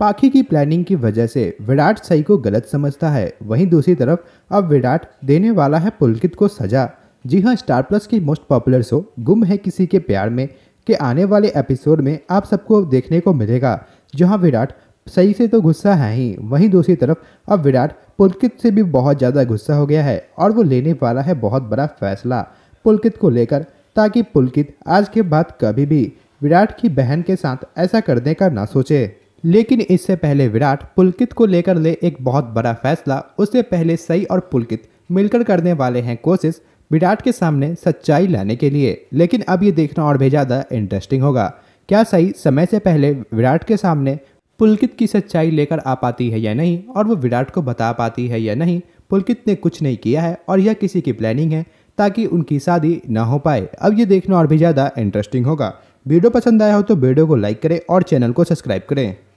पाखी की प्लानिंग की वजह से विराट सही को गलत समझता है वहीं दूसरी तरफ अब विराट देने वाला है पुलकित को सजा जी हाँ स्टार प्लस की मोस्ट पॉपुलर शो गुम है किसी के प्यार में के आने वाले एपिसोड में आप सबको देखने को मिलेगा जहाँ विराट सही से तो गुस्सा है ही वहीं दूसरी तरफ अब विराट पुलकित से भी बहुत ज़्यादा गुस्सा हो गया है और वो लेने वाला है बहुत बड़ा फैसला पुलकित को लेकर ताकि पुलकित आज के बाद कभी भी विराट की बहन के साथ ऐसा करने का ना सोचे लेकिन इससे पहले विराट पुलकित को लेकर ले एक बहुत बड़ा फैसला उससे पहले सई और पुलकित मिलकर करने वाले हैं कोशिश विराट के सामने सच्चाई लाने के लिए लेकिन अब ये देखना और भी ज़्यादा इंटरेस्टिंग होगा क्या सही समय से पहले विराट के सामने पुलकित की सच्चाई लेकर आ पाती है या नहीं और वो विराट को बता पाती है या नहीं पुलकित ने कुछ नहीं किया है और यह किसी की प्लानिंग है ताकि उनकी शादी ना हो पाए अब ये देखना और भी ज़्यादा इंटरेस्टिंग होगा वीडियो पसंद आया हो तो वीडियो को लाइक करें और चैनल को सब्सक्राइब करें